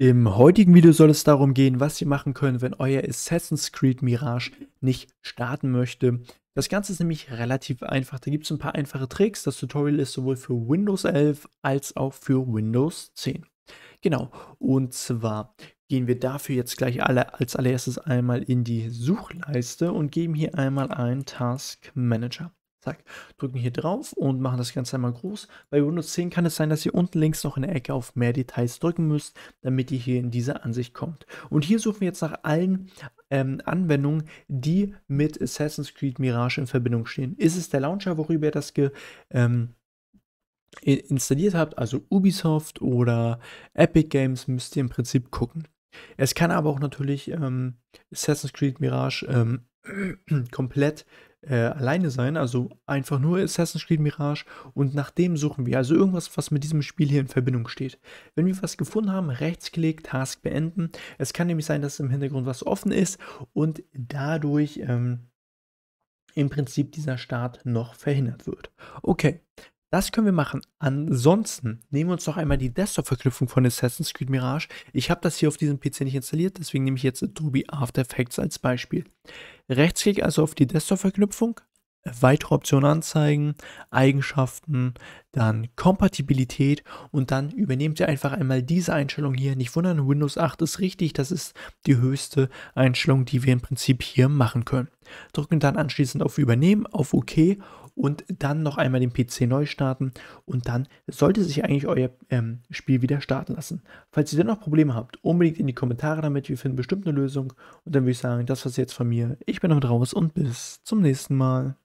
Im heutigen Video soll es darum gehen, was ihr machen könnt, wenn euer Assassin's Creed Mirage nicht starten möchte. Das Ganze ist nämlich relativ einfach. Da gibt es ein paar einfache Tricks. Das Tutorial ist sowohl für Windows 11 als auch für Windows 10. Genau, und zwar gehen wir dafür jetzt gleich alle als allererstes einmal in die Suchleiste und geben hier einmal ein Task Manager. Zack, drücken hier drauf und machen das Ganze einmal groß. Bei Windows 10 kann es sein, dass ihr unten links noch in der Ecke auf mehr Details drücken müsst, damit ihr hier in diese Ansicht kommt. Und hier suchen wir jetzt nach allen ähm, Anwendungen, die mit Assassin's Creed Mirage in Verbindung stehen. Ist es der Launcher, worüber ihr das ge, ähm, installiert habt, also Ubisoft oder Epic Games, müsst ihr im Prinzip gucken. Es kann aber auch natürlich ähm, Assassin's Creed Mirage ähm, komplett äh, alleine sein, also einfach nur Assassin's Creed Mirage und nach dem suchen wir, also irgendwas, was mit diesem Spiel hier in Verbindung steht. Wenn wir was gefunden haben, rechtsklick, Task beenden. Es kann nämlich sein, dass im Hintergrund was offen ist und dadurch ähm, im Prinzip dieser Start noch verhindert wird. Okay, das können wir machen. Ansonsten nehmen wir uns doch einmal die Desktop-Verknüpfung von Assassin's Creed Mirage. Ich habe das hier auf diesem PC nicht installiert, deswegen nehme ich jetzt Adobe After Effects als Beispiel. Rechtsklick also auf die Desktop-Verknüpfung, weitere Optionen anzeigen, Eigenschaften, dann Kompatibilität und dann übernehmt ihr einfach einmal diese Einstellung hier. Nicht wundern, Windows 8 ist richtig, das ist die höchste Einstellung, die wir im Prinzip hier machen können drücken dann anschließend auf Übernehmen, auf OK und dann noch einmal den PC neu starten und dann sollte sich eigentlich euer ähm, Spiel wieder starten lassen. Falls ihr dennoch Probleme habt, unbedingt in die Kommentare damit, wir finden bestimmt eine Lösung und dann würde ich sagen, das war es jetzt von mir. Ich bin damit raus und bis zum nächsten Mal.